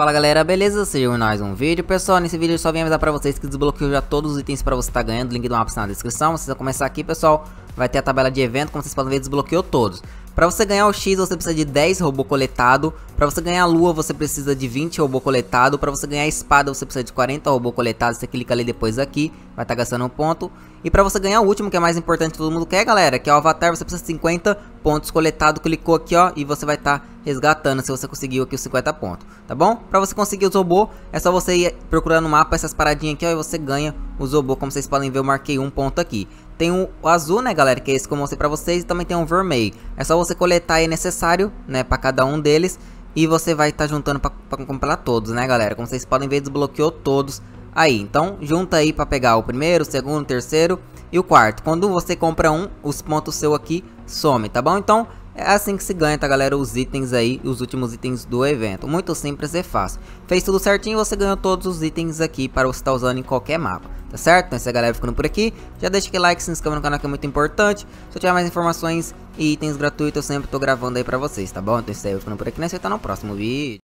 Fala galera, beleza? Sejam mais um vídeo. Pessoal, nesse vídeo eu só vim avisar pra vocês que desbloqueou já todos os itens pra você estar tá ganhando. Link do mapa está na descrição. Vocês vão começar aqui, pessoal. Vai ter a tabela de evento, como vocês podem ver, desbloqueou todos. Pra você ganhar o X, você precisa de 10 robô coletado. Pra você ganhar a lua, você precisa de 20 robô coletado. Pra você ganhar a espada, você precisa de 40 robô coletado. Você clica ali depois aqui, vai estar tá gastando um ponto. E para você ganhar o último, que é mais importante que todo mundo quer, galera, que é o avatar, você precisa de 50 pontos coletados, clicou aqui, ó, e você vai estar tá resgatando se você conseguiu aqui os 50 pontos, tá bom? Para você conseguir os robôs, é só você ir procurando no mapa essas paradinhas aqui, ó, e você ganha os robôs, como vocês podem ver, eu marquei um ponto aqui. Tem o azul, né, galera, que é esse que eu mostrei pra vocês, e também tem um vermelho. É só você coletar aí é necessário, né, pra cada um deles, e você vai estar tá juntando para pra comprar todos, né, galera? Como vocês podem ver, desbloqueou todos aí. Então, junta aí para pegar o primeiro, o segundo, o terceiro e o quarto. Quando você compra um, os pontos seu aqui some, tá bom? Então, é assim que se ganha, tá galera? Os itens aí, os últimos itens do evento. Muito simples e fácil. Fez tudo certinho, você ganhou todos os itens aqui para você estar tá usando em qualquer mapa. Tá certo? Então essa galera ficando por aqui. Já deixa aquele like, se inscreva no canal que é muito importante. Se eu tiver mais informações e itens gratuitos, eu sempre tô gravando aí pra vocês, tá bom? Então isso aí, eu ficando por aqui, né? Você tá no próximo vídeo.